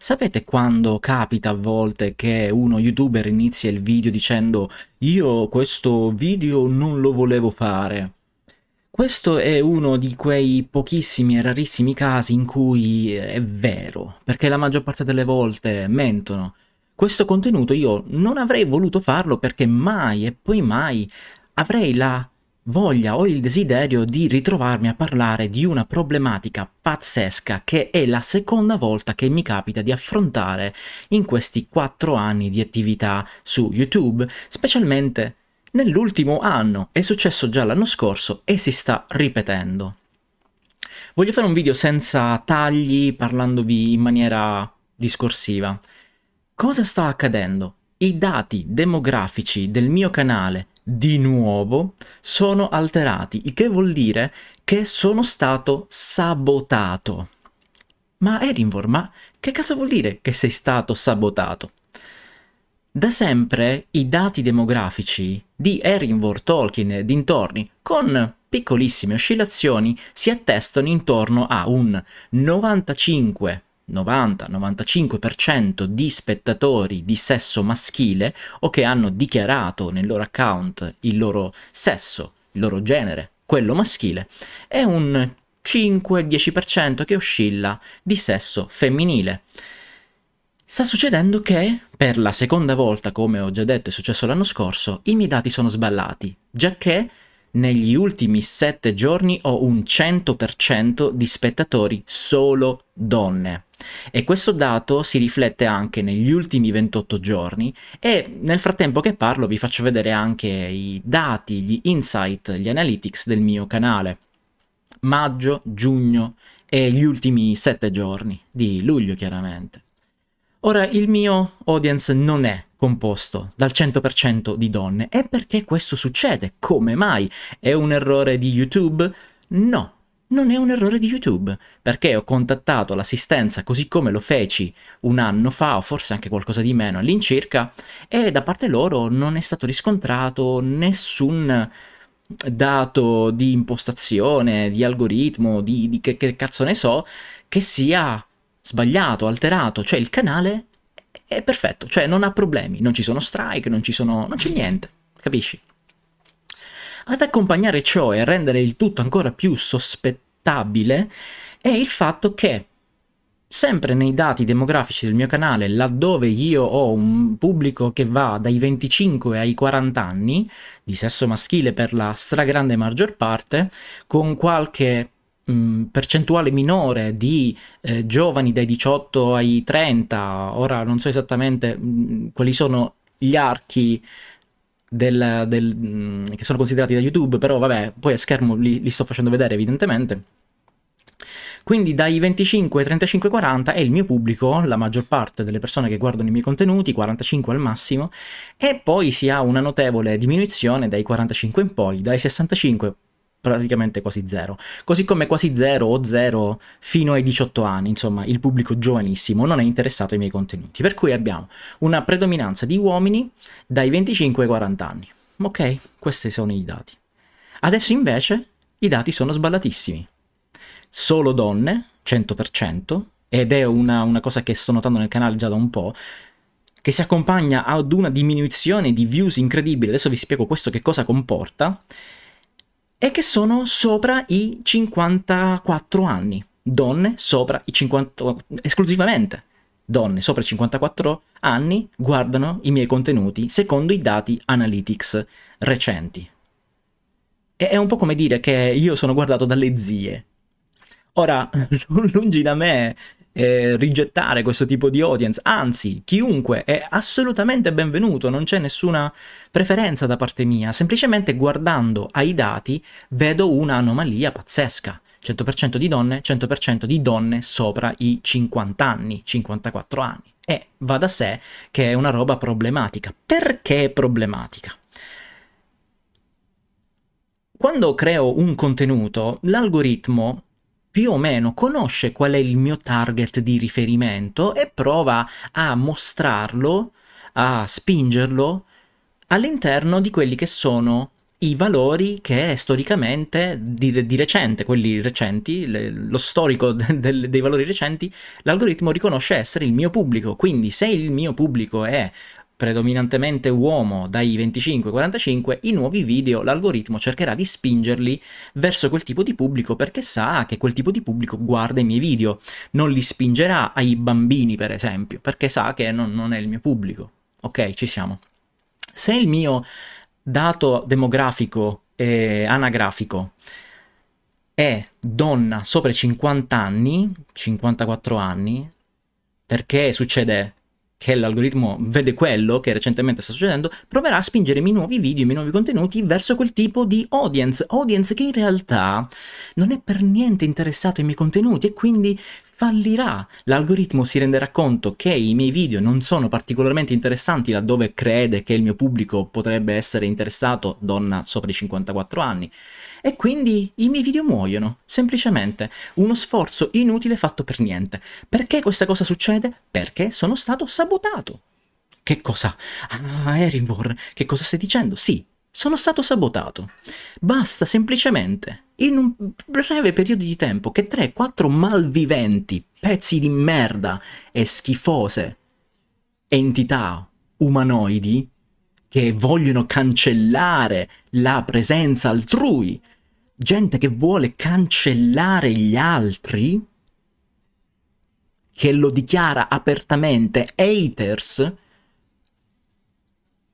Sapete quando capita a volte che uno youtuber inizia il video dicendo io questo video non lo volevo fare? Questo è uno di quei pochissimi e rarissimi casi in cui è vero, perché la maggior parte delle volte mentono. Questo contenuto io non avrei voluto farlo perché mai e poi mai avrei la voglia o il desiderio di ritrovarmi a parlare di una problematica pazzesca che è la seconda volta che mi capita di affrontare in questi quattro anni di attività su YouTube, specialmente nell'ultimo anno, è successo già l'anno scorso e si sta ripetendo. Voglio fare un video senza tagli, parlandovi in maniera discorsiva. Cosa sta accadendo? I dati demografici del mio canale di nuovo sono alterati, il che vuol dire che sono stato sabotato. Ma Erinvor, ma che cazzo vuol dire che sei stato sabotato? Da sempre i dati demografici di Erinvor, Tolkien e dintorni, con piccolissime oscillazioni, si attestano intorno a un 95% 90-95% di spettatori di sesso maschile o che hanno dichiarato nel loro account il loro sesso, il loro genere, quello maschile, e un 5-10% che oscilla di sesso femminile. Sta succedendo che, per la seconda volta, come ho già detto è successo l'anno scorso, i miei dati sono sballati, giacché negli ultimi 7 giorni ho un 100% di spettatori solo donne. E questo dato si riflette anche negli ultimi 28 giorni e nel frattempo che parlo vi faccio vedere anche i dati, gli insight, gli analytics del mio canale. Maggio, giugno e gli ultimi 7 giorni di luglio chiaramente. Ora il mio audience non è composto dal 100% di donne e perché questo succede? Come mai? È un errore di YouTube? No, non è un errore di YouTube, perché ho contattato l'assistenza così come lo feci un anno fa, o forse anche qualcosa di meno all'incirca, e da parte loro non è stato riscontrato nessun dato di impostazione, di algoritmo, di, di che, che cazzo ne so, che sia sbagliato, alterato, cioè il canale è perfetto, cioè non ha problemi, non ci sono strike, non ci sono... non c'è niente, capisci? Ad accompagnare ciò e a rendere il tutto ancora più sospettabile è il fatto che sempre nei dati demografici del mio canale, laddove io ho un pubblico che va dai 25 ai 40 anni, di sesso maschile per la stragrande maggior parte, con qualche mm, percentuale minore di eh, giovani dai 18 ai 30, ora non so esattamente mh, mm, quali sono gli archi del, del, mm, che sono considerati da YouTube, però vabbè, poi a schermo li, li sto facendo vedere evidentemente. Quindi dai 25 ai 35 40 è il mio pubblico, la maggior parte delle persone che guardano i miei contenuti, 45 al massimo, e poi si ha una notevole diminuzione dai 45 in poi, dai 65 praticamente quasi zero. Così come quasi zero o zero fino ai 18 anni, insomma il pubblico giovanissimo non è interessato ai miei contenuti, per cui abbiamo una predominanza di uomini dai 25 ai 40 anni. Ok, questi sono i dati. Adesso invece i dati sono sballatissimi. Solo donne, 100%, ed è una, una cosa che sto notando nel canale già da un po', che si accompagna ad una diminuzione di views incredibile, adesso vi spiego questo che cosa comporta, e che sono sopra i 54 anni. Donne sopra i 50 esclusivamente donne sopra i 54 anni guardano i miei contenuti secondo i dati analytics recenti. E è un po' come dire che io sono guardato dalle zie. Ora, lungi da me eh, rigettare questo tipo di audience, anzi chiunque è assolutamente benvenuto, non c'è nessuna preferenza da parte mia, semplicemente guardando ai dati vedo un'anomalia pazzesca. 100% di donne, 100% di donne sopra i 50 anni, 54 anni. E va da sé che è una roba problematica. Perché è problematica? Quando creo un contenuto, l'algoritmo più o meno conosce qual è il mio target di riferimento e prova a mostrarlo, a spingerlo all'interno di quelli che sono i valori che storicamente, di, di recente, quelli recenti, le, lo storico de, de, dei valori recenti, l'algoritmo riconosce essere il mio pubblico. Quindi se il mio pubblico è predominantemente uomo dai 25-45, i nuovi video l'algoritmo cercherà di spingerli verso quel tipo di pubblico perché sa che quel tipo di pubblico guarda i miei video, non li spingerà ai bambini per esempio, perché sa che non, non è il mio pubblico. Ok, ci siamo. Se il mio dato demografico e anagrafico è donna sopra i 50 anni, 54 anni, perché succede che l'algoritmo vede quello che recentemente sta succedendo, proverà a spingere i miei nuovi video, i miei nuovi contenuti verso quel tipo di audience, audience che in realtà non è per niente interessato ai miei contenuti e quindi fallirà. L'algoritmo si renderà conto che i miei video non sono particolarmente interessanti laddove crede che il mio pubblico potrebbe essere interessato, donna sopra i 54 anni. E quindi i miei video muoiono, semplicemente, uno sforzo inutile fatto per niente. Perché questa cosa succede? Perché sono stato sabotato. Che cosa? Ah, Erivor, che cosa stai dicendo? Sì, sono stato sabotato. Basta, semplicemente in un breve periodo di tempo che 3-4 malviventi, pezzi di merda e schifose entità umanoidi che vogliono cancellare la presenza altrui, gente che vuole cancellare gli altri, che lo dichiara apertamente haters,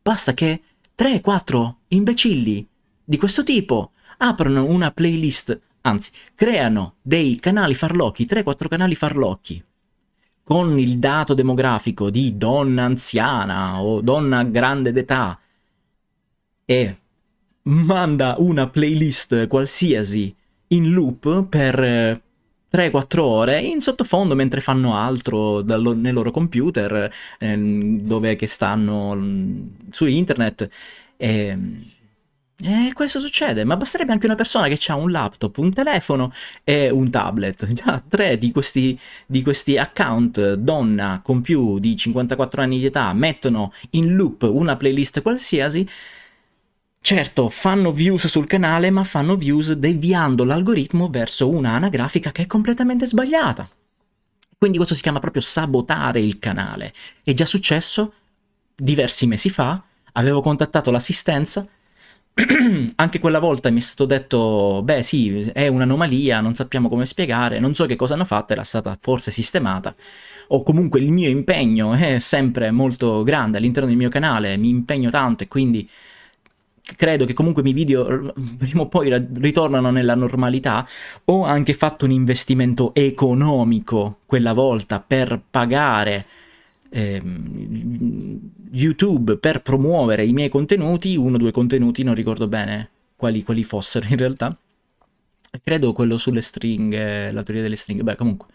basta che 3-4 imbecilli di questo tipo aprono una playlist, anzi, creano dei canali farlocchi, 3-4 canali farlocchi, con il dato demografico di donna anziana o donna grande d'età e manda una playlist qualsiasi in loop per 3-4 eh, ore in sottofondo mentre fanno altro dal, nel loro computer eh, dove che stanno mm, su internet. Eh, e eh, questo succede, ma basterebbe anche una persona che ha un laptop, un telefono e un tablet. Già tre di questi, di questi, account donna con più di 54 anni di età mettono in loop una playlist qualsiasi. Certo, fanno views sul canale, ma fanno views deviando l'algoritmo verso una anagrafica che è completamente sbagliata. Quindi questo si chiama proprio sabotare il canale. È già successo diversi mesi fa, avevo contattato l'assistenza anche quella volta mi è stato detto, beh sì, è un'anomalia, non sappiamo come spiegare, non so che cosa hanno fatto, era stata forse sistemata, o comunque il mio impegno è sempre molto grande all'interno del mio canale, mi impegno tanto e quindi credo che comunque i miei video prima o poi ritornano nella normalità, ho anche fatto un investimento economico quella volta per pagare ehm, YouTube per promuovere i miei contenuti, uno o due contenuti, non ricordo bene quali, quali fossero in realtà. Credo quello sulle stringhe, la teoria delle stringhe, beh comunque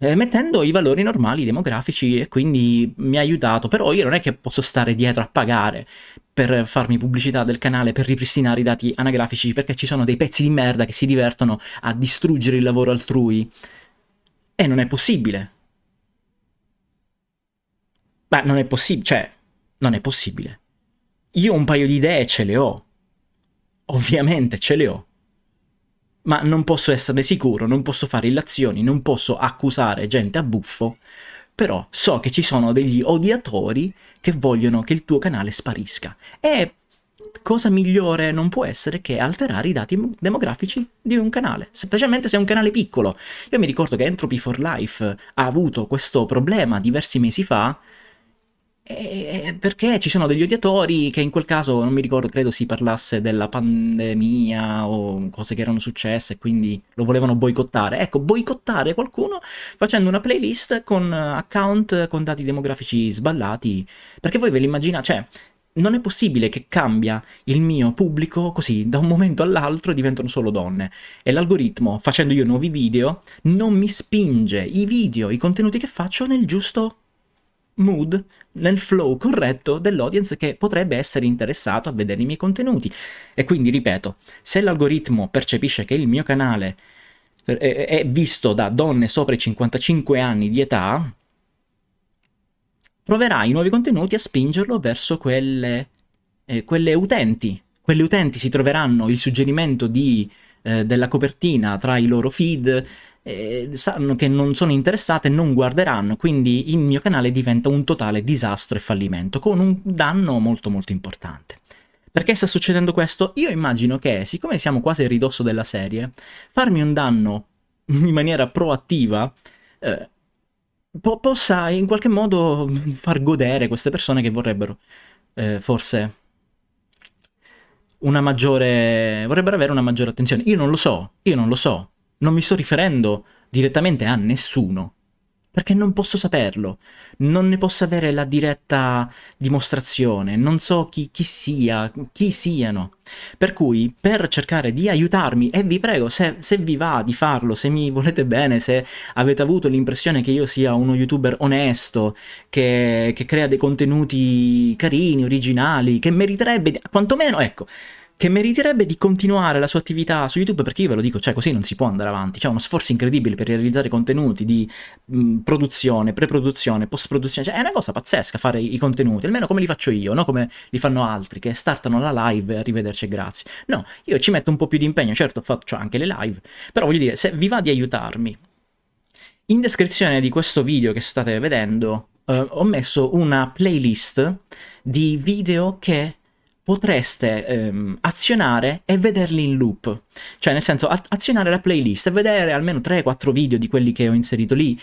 eh, mettendo i valori normali demografici e quindi mi ha aiutato, però io non è che posso stare dietro a pagare per farmi pubblicità del canale, per ripristinare i dati anagrafici, perché ci sono dei pezzi di merda che si divertono a distruggere il lavoro altrui e non è possibile. Ma non è possibile, cioè, non è possibile. Io un paio di idee ce le ho. Ovviamente ce le ho. Ma non posso esserne sicuro, non posso fare illazioni, non posso accusare gente a buffo, però so che ci sono degli odiatori che vogliono che il tuo canale sparisca. E cosa migliore non può essere che alterare i dati demografici di un canale, specialmente se è un canale piccolo. Io mi ricordo che Entropy for Life ha avuto questo problema diversi mesi fa, eh, perché ci sono degli odiatori che in quel caso, non mi ricordo, credo si parlasse della pandemia o cose che erano successe, e quindi lo volevano boicottare. Ecco, boicottare qualcuno facendo una playlist con eh, account con dati demografici sballati, perché voi ve li immaginate, cioè, non è possibile che cambia il mio pubblico così da un momento all'altro e diventano solo donne. E l'algoritmo, facendo io nuovi video, non mi spinge i video, i contenuti che faccio nel giusto mood, nel flow corretto dell'audience che potrebbe essere interessato a vedere i miei contenuti. E quindi ripeto, se l'algoritmo percepisce che il mio canale eh, eh, è visto da donne sopra i 55 anni di età, proverà i nuovi contenuti a spingerlo verso quelle, eh, quelle utenti. Quelle utenti si troveranno il suggerimento di eh, della copertina tra i loro feed eh, sanno che non sono interessate, non guarderanno, quindi il mio canale diventa un totale disastro e fallimento, con un danno molto molto importante. Perché sta succedendo questo? Io immagino che, siccome siamo quasi a ridosso della serie, farmi un danno in maniera proattiva eh, po possa in qualche modo far godere queste persone che vorrebbero eh, forse una maggiore... vorrebbero avere una maggiore attenzione. Io non lo so, io non lo so. Non mi sto riferendo direttamente a nessuno perché non posso saperlo, non ne posso avere la diretta dimostrazione, non so chi, chi, sia, chi siano. Per cui, per cercare di aiutarmi, e vi prego, se, se vi va di farlo, se mi volete bene, se avete avuto l'impressione che io sia uno youtuber onesto, che, che crea dei contenuti carini, originali, che meriterebbe, quantomeno, ecco, che meriterebbe di continuare la sua attività su YouTube perché io ve lo dico, cioè così non si può andare avanti, c'è uno sforzo incredibile per realizzare contenuti di mh, produzione, pre-produzione, post-produzione, cioè è una cosa pazzesca fare i contenuti, almeno come li faccio io, non come li fanno altri che startano la live, arrivederci e grazie. No, io ci metto un po' più di impegno, certo faccio anche le live, però voglio dire, se vi va di aiutarmi, in descrizione di questo video che state vedendo eh, ho messo una playlist di video che potreste ehm, azionare e vederli in loop. Cioè, nel senso, azionare la playlist e vedere almeno 3-4 video di quelli che ho inserito lì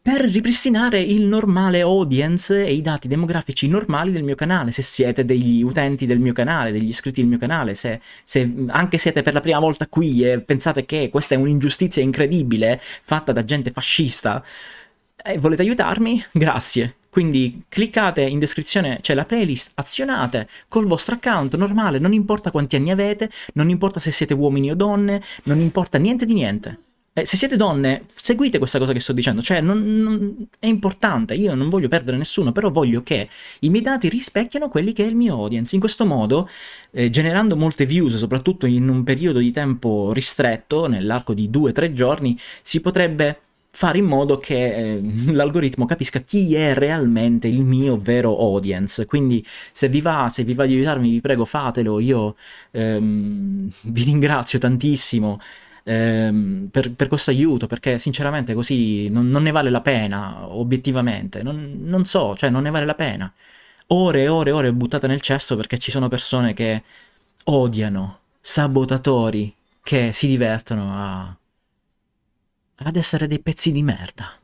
per ripristinare il normale audience e i dati demografici normali del mio canale, se siete degli utenti del mio canale, degli iscritti del mio canale, se, se anche siete per la prima volta qui e pensate che questa è un'ingiustizia incredibile fatta da gente fascista e eh, volete aiutarmi, grazie, quindi cliccate in descrizione, c'è cioè la playlist, azionate col vostro account normale, non importa quanti anni avete, non importa se siete uomini o donne, non importa niente di niente. Eh, se siete donne, seguite questa cosa che sto dicendo, cioè non, non, è importante, io non voglio perdere nessuno, però voglio che i miei dati rispecchiano quelli che è il mio audience. In questo modo, eh, generando molte views, soprattutto in un periodo di tempo ristretto, nell'arco di 2-3 giorni, si potrebbe fare in modo che ehm, l'algoritmo capisca chi è realmente il mio vero audience. Quindi se vi va, se vi va di aiutarmi, vi prego fatelo, io ehm, vi ringrazio tantissimo. Ehm, per, per, questo aiuto perché sinceramente così non, non ne vale la pena obiettivamente non, non so cioè non ne vale la pena ore e ore e ore buttate nel cesso perché ci sono persone che odiano sabotatori che si divertono a ad essere dei pezzi di merda.